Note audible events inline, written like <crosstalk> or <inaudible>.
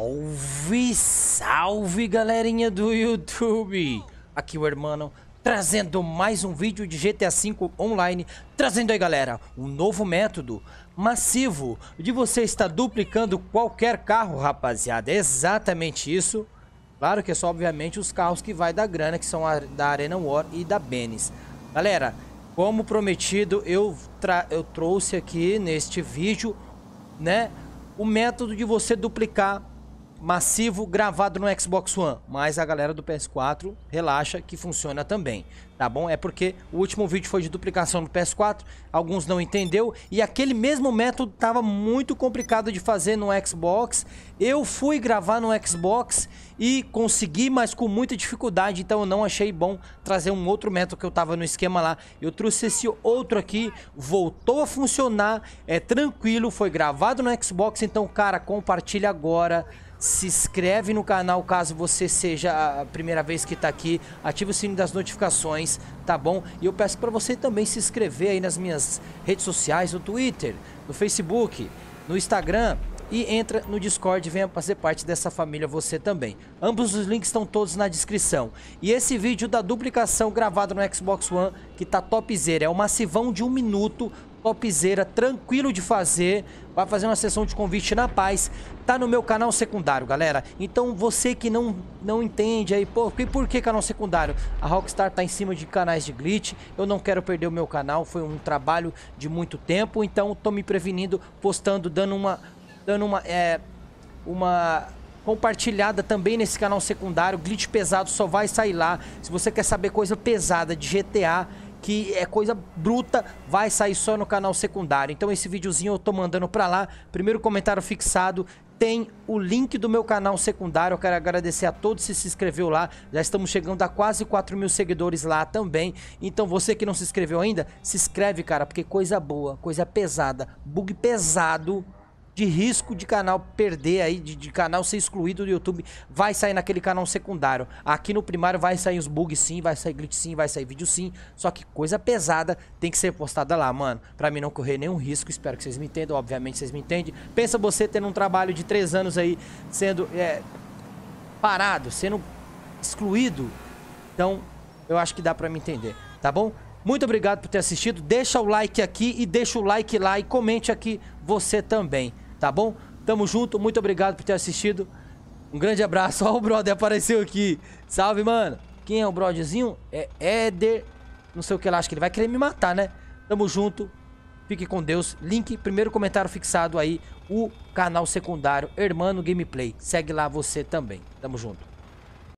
Salve, salve galerinha do YouTube! Aqui o Hermano trazendo mais um vídeo de GTA V Online, trazendo aí galera, um novo método massivo de você estar duplicando qualquer carro rapaziada, é exatamente isso. Claro que é só obviamente os carros que vai da grana, que são a, da Arena War e da Benes. Galera, como prometido, eu, eu trouxe aqui neste vídeo, né, o método de você duplicar massivo gravado no Xbox One, mas a galera do PS4 relaxa que funciona também, tá bom? É porque o último vídeo foi de duplicação do PS4, alguns não entendeu e aquele mesmo método tava muito complicado de fazer no Xbox. Eu fui gravar no Xbox e consegui, mas com muita dificuldade, então eu não achei bom trazer um outro método que eu tava no esquema lá. Eu trouxe esse outro aqui, voltou a funcionar, é tranquilo, foi gravado no Xbox, então cara, compartilha agora se inscreve no canal caso você seja a primeira vez que está aqui, Ative o sininho das notificações, tá bom? E eu peço para você também se inscrever aí nas minhas redes sociais, no Twitter, no Facebook, no Instagram e entra no Discord e venha fazer parte dessa família você também. Ambos os links estão todos na descrição. E esse vídeo da duplicação gravado no Xbox One, que tá topzera, é um massivão de um minuto topzera, tranquilo de fazer. Vai fazer uma sessão de convite na paz. Tá no meu canal secundário, galera. Então você que não, não entende aí, pô, e por que canal secundário? A Rockstar tá em cima de canais de glitch. Eu não quero perder o meu canal. Foi um trabalho de muito tempo. Então tô me prevenindo, postando, dando uma. Dando uma. É, uma compartilhada também nesse canal secundário. Glitch pesado só vai sair lá. Se você quer saber coisa pesada de GTA que é coisa bruta, vai sair só no canal secundário. Então esse videozinho eu tô mandando pra lá, primeiro comentário fixado, tem o link do meu canal secundário, eu quero agradecer a todos que se inscreveu lá, já estamos chegando a quase 4 mil seguidores lá também, então você que não se inscreveu ainda, se inscreve cara, porque coisa boa, coisa pesada, bug pesado de risco de canal perder aí, de, de, canal ser excluído do YouTube, vai sair naquele canal secundário. Aqui no primário vai sair os bugs sim, vai sair glitch sim, vai sair vídeo sim. Só que coisa pesada tem que ser postada lá, mano. Pra mim não correr nenhum risco, espero que vocês me entendam, obviamente vocês me entendem. Pensa você tendo um trabalho de três anos aí, sendo é, parado, sendo excluído. Então, eu acho que dá pra me entender, tá bom? Muito obrigado por ter assistido. Deixa o like aqui e deixa o like lá e comente aqui você também. Tá bom? Tamo junto, muito obrigado por ter assistido. Um grande abraço. <laughs> Ó, o brother apareceu aqui. Salve, mano. Quem é o brotherzinho? É Éder. Não sei o que lá, acho que ele vai querer me matar, né? Tamo junto. Fique com Deus. Link, primeiro comentário fixado aí. O canal secundário Hermano Gameplay. Segue lá você também. Tamo junto.